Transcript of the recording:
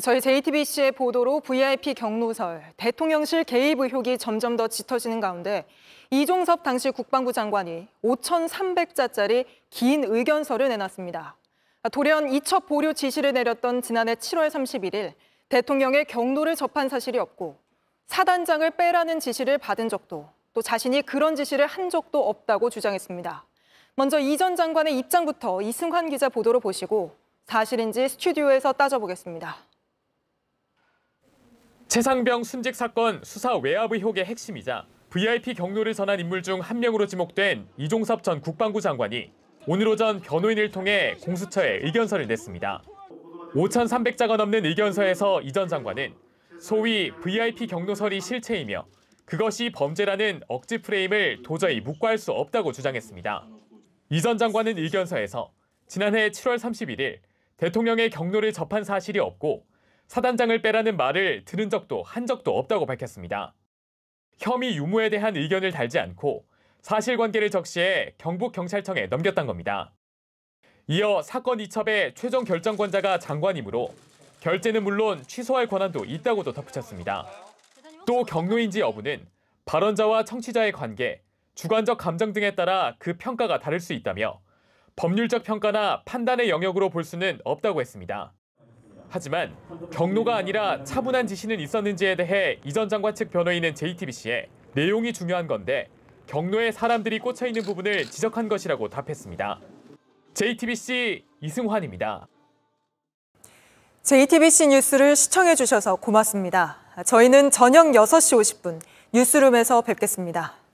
저희 JTBC의 보도로 VIP 경로설, 대통령실 개입 의혹이 점점 더 짙어지는 가운데 이종섭 당시 국방부 장관이 5,300자짜리 긴 의견서를 내놨습니다. 돌연 이첩 보류 지시를 내렸던 지난해 7월 31일 대통령의 경로를 접한 사실이 없고 사단장을 빼라는 지시를 받은 적도 또 자신이 그런 지시를 한 적도 없다고 주장했습니다. 먼저 이 전 장관의 입장부터 이승환 기자 보도를 보시고 사실인지 스튜디오에서 따져보겠습니다. 최상병 순직 사건 수사 외압의 혹의 핵심이자 VIP 경로를 전한 인물 중 한 명으로 지목된 이종섭 전 국방부 장관이 오늘 오전 변호인을 통해 공수처에 의견서를 냈습니다. 5,300자가 넘는 의견서에서 이 전 장관은 소위 VIP 경로설이 실체이며 그것이 범죄라는 억지 프레임을 도저히 묵과할 수 없다고 주장했습니다. 이 전 장관은 의견서에서 지난해 7월 31일 대통령의 경로를 접한 사실이 없고 사단장을 빼라는 말을 들은 적도 한 적도 없다고 밝혔습니다. 혐의 유무에 대한 의견을 달지 않고 사실관계를 적시해 경북경찰청에 넘겼던 겁니다. 이어 사건 이첩의 최종 결정권자가 장관이므로 결재는 물론 취소할 권한도 있다고도 덧붙였습니다. 또 경로인지 여부는 발언자와 청취자의 관계, 주관적 감정 등에 따라 그 평가가 다를 수 있다며 법률적 평가나 판단의 영역으로 볼 수는 없다고 했습니다. 하지만 경로가 아니라 차분한 지시는 있었는지에 대해 이전 장관 측 변호인은 JTBC에 내용이 중요한 건데 경로에 사람들이 꽂혀 있는 부분을 지적한 것이라고 답했습니다. JTBC 이승환입니다. JTBC 뉴스를 시청해 주셔서 고맙습니다. 저희는 저녁 6시 50분 뉴스룸에서 뵙겠습니다.